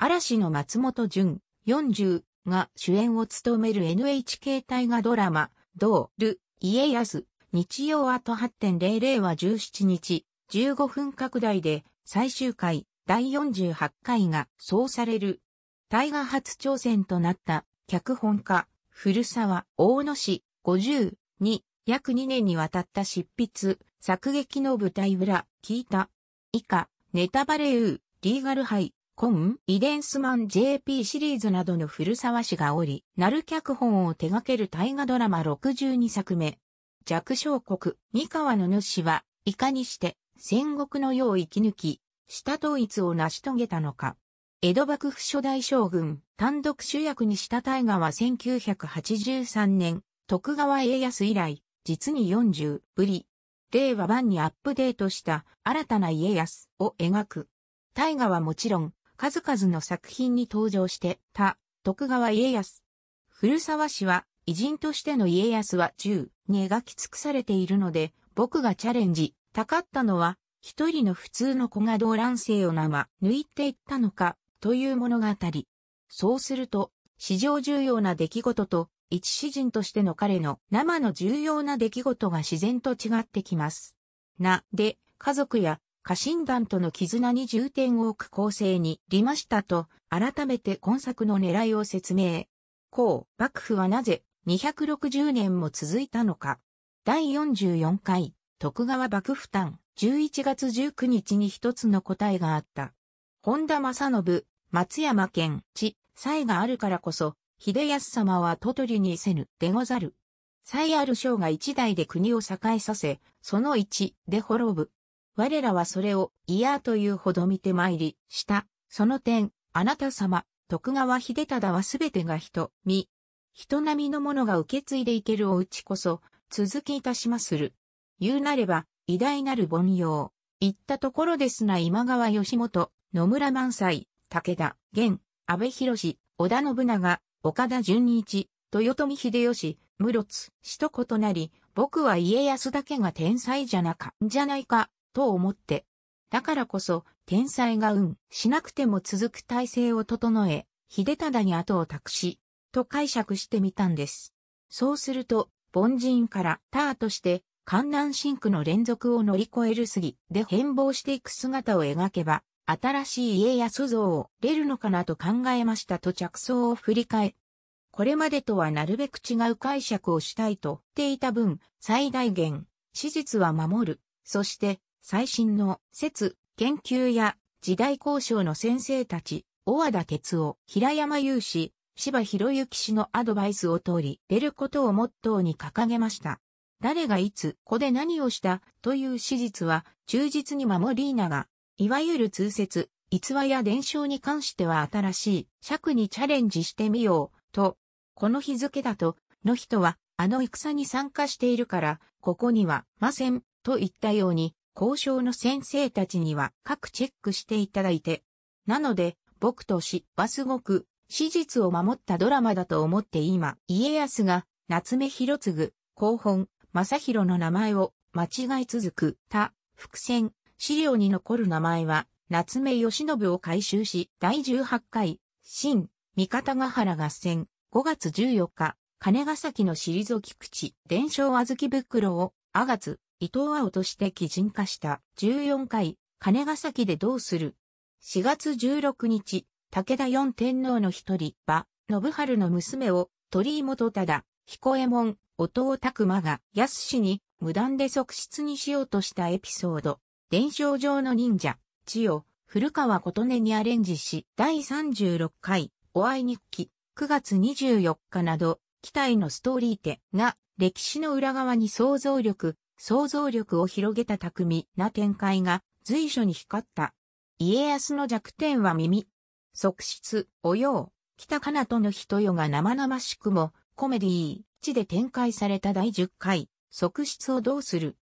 嵐の松本潤40が主演を務める NHK 大河ドラマ、ドール、家康、日曜あと8.00は17日、15分拡大で最終回第48回がそうされる。大河初挑戦となった脚本家、古沢大野氏50に約2年にわたった執筆、作劇の舞台裏、聞いた。以下、ネタバレー、リーガルハイ、コン、遺伝スマン JP シリーズなどの古沢氏がおり、なる脚本を手掛ける大河ドラマ62作目。弱小国、三河の主は、いかにして、戦国の世を生き抜き、下統一を成し遂げたのか。江戸幕府初代将軍、単独主役にした大河は1983年、徳川家康以来、実に40ぶり。令和版にアップデートした新たな家康を描く。大河はもちろん、数々の作品に登場してた徳川家康。古沢氏は偉人としての家康は銃に描き尽くされているので、僕がチャレンジ、たかったのは、一人の普通の子が動乱世を生、抜いていったのか、という物語。そうすると、史上重要な出来事と、一詩人としての彼の生の重要な出来事が自然と違ってきます。な、で、家族や家臣団との絆に重点を置く構成にりましたと、改めて今作の狙いを説明。こう、幕府はなぜ260年も続いたのか。第44回、徳川幕府誕、11月19日に一つの答えがあった。本田正信、松山県地、才があるからこそ、秀康様は都取にせぬ、でござる。才ある将が一代で国を栄えさせ、その一で滅ぶ。我らはそれを嫌というほど見て参り、した。その点、あなた様、徳川秀忠はすべてが人、身。人並みのものが受け継いでいけるおうちこそ、続きいたしまする。言うなれば、偉大なる凡庸。言ったところですな今川義元、野村満斎、武田、源、安倍博士、織田信長、岡田純一、豊臣秀吉、室津、首と異なり、僕は家康だけが天才じゃなか、じゃないか、と思って。だからこそ、天才が運しなくても続く体制を整え、秀忠に後を託し、と解釈してみたんです。そうすると、凡人からターとして、観南深苦の連続を乗り越える杉で変貌していく姿を描けば、新しい家康像を出るのかなと考えましたと着想を振り返。これまでとはなるべく違う解釈をしたいと言っていた分、最大限、史実は守る。そして、最新の説、研究や時代交渉の先生たち、小和田哲夫、平山雄氏、柴博之氏のアドバイスを通り、出ることをモットーに掲げました。誰がいつ、子で何をしたという史実は忠実に守りなが、いわゆる通説、逸話や伝承に関しては新しい尺にチャレンジしてみよう、と、この日付だと、の人は、あの戦に参加しているから、ここには、ません、と言ったように、交渉の先生たちには各チェックしていただいて、なので、僕としはすごく、史実を守ったドラマだと思って今、家康が、夏目広次、広本、正宏の名前を間違い続く、他、伏線、資料に残る名前は、夏目義信を回収し、第18回、新、三方ヶ原合戦、5月14日、金ヶ崎の退き口、伝承小豆袋を、あがつ、伊藤青として基人化した14回、金ヶ崎でどうする ?4 月16日、武田四天皇の一人、馬、信春の娘を、鳥居元忠、彦右衛門、弟拓馬が、安氏に、無断で側室にしようとしたエピソード、伝承上の忍者、千代、古川琴音にアレンジし、第36回、お会い日記、9月24日など、期待のストーリー手が、歴史の裏側に想像力、想像力を広げた巧みな展開が随所に光った。家康の弱点は耳。側室、およう、北かなとの人よが生々しくも、コメディー、地で展開された第10回、側室をどうする。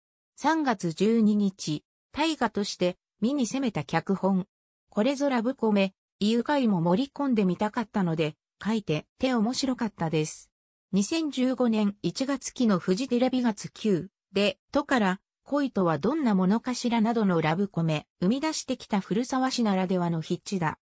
3月12日、大河として、見に攻めた脚本。これぞラブコメ、イうカも盛り込んでみたかったので、書いて、手面白かったです。2015年1月期のフジテレビ月9。で、とから、恋とはどんなものかしらなどのラブコメ、生み出してきた古沢氏ならではの筆致だ。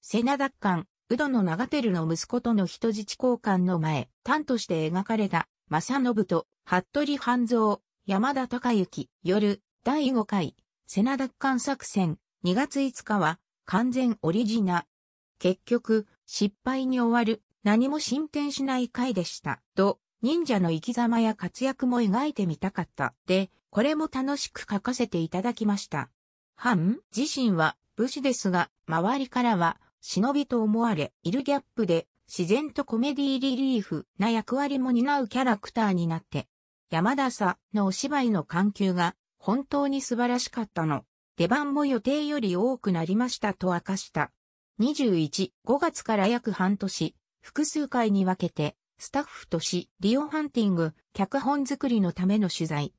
瀬名奪還、ウドの長照の息子との人質交換の前、単として描かれた、正信と、服部半蔵、山田孝之、夜、第5回、瀬名奪還作戦、2月5日は、完全オリジナ。結局、失敗に終わる、何も進展しない回でした。と、忍者の生き様や活躍も描いてみたかった。で、これも楽しく書かせていただきました。ハン自身は武士ですが、周りからは忍びと思われ、いるギャップで自然とコメディリリーフな役割も担うキャラクターになって、山田さんのお芝居の緩急が本当に素晴らしかったの。出番も予定より多くなりましたと明かした。21、5月から約半年、複数回に分けてスタッフとし、リオハンティング、脚本作りのための取材。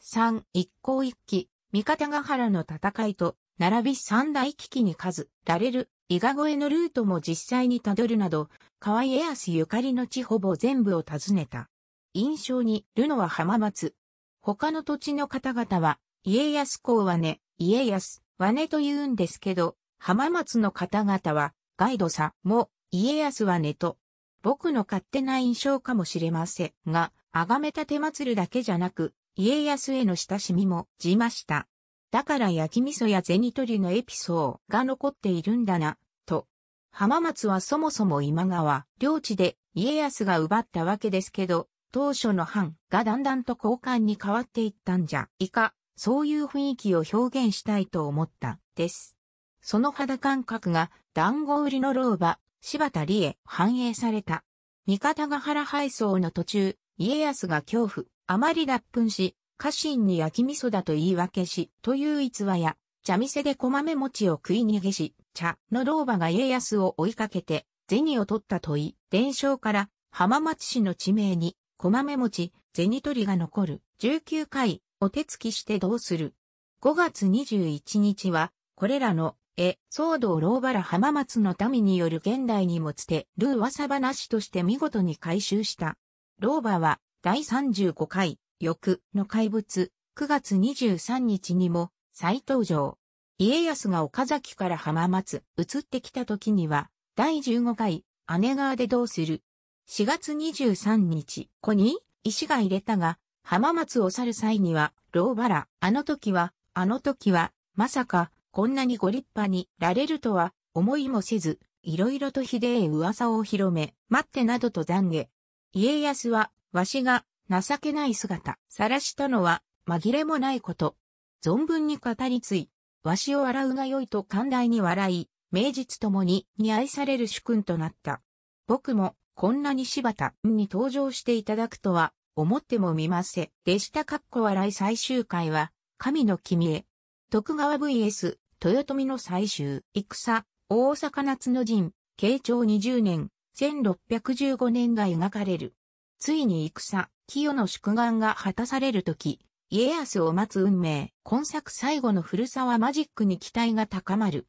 三、一向一揆、三方ヶ原の戦いと、並び三大危機に数、られる、伊賀越えのルートも実際にたどるなど、河合家康ゆかりの地ほぼ全部を訪ねた。印象に、ルノは浜松。他の土地の方々は、家康公はね、家康、はねと言うんですけど、浜松の方々は、ガイドさんも、家康はねと僕の勝手な印象かもしれませんが、崇めた手祭るだけじゃなく、家康への親しみもじました。だから焼き味噌や銭取りのエピソードが残っているんだな、と。浜松はそもそも今川、領地で家康が奪ったわけですけど、当初の藩がだんだんと交換に変わっていったんじゃいか、そういう雰囲気を表現したいと思った、です。その肌感覚が、団子売りの老婆、柴田理恵、反映された。三方ヶ原敗走の途中、家康が恐怖、あまり脱粉し、家臣に焼き味噌だと言い訳し、という逸話や、茶店で小豆餅を食い逃げし、茶の老婆が家康を追いかけて、銭を取ったとい、伝承から浜松市の地名に、小豆餅、銭取りが残る、19回、お手つきしてどうする。5月21日は、これらのえ、騒動老原浜松の民による現代にもつて、ルー噂話として見事に回収した。老婆は、第35回、翌の怪物、9月23日にも、再登場。家康が岡崎から浜松、移ってきた時には、第15回、姉川でどうする。4月23日、子に、石が入れたが、浜松を去る際には、老原、あの時は、あの時は、まさか、こんなにご立派にられるとは思いもせず、いろいろとひでえ噂を広め、待ってなどと懺悔。家康は、わしが情けない姿、晒したのは紛れもないこと。存分に語り継い、わしを洗うがよいと寛大に笑い、名実ともにに愛される主君となった。僕もこんなに柴田に登場していただくとは思ってもみませんでした。かっこ笑い最終回は神の君へ。徳川 vs 豊臣の最終、戦、大阪夏の陣、慶長20年、1615年が描かれる。ついに戦、清の宿願が果たされる時、家康を待つ運命、今作最後の古沢マジックに期待が高まる。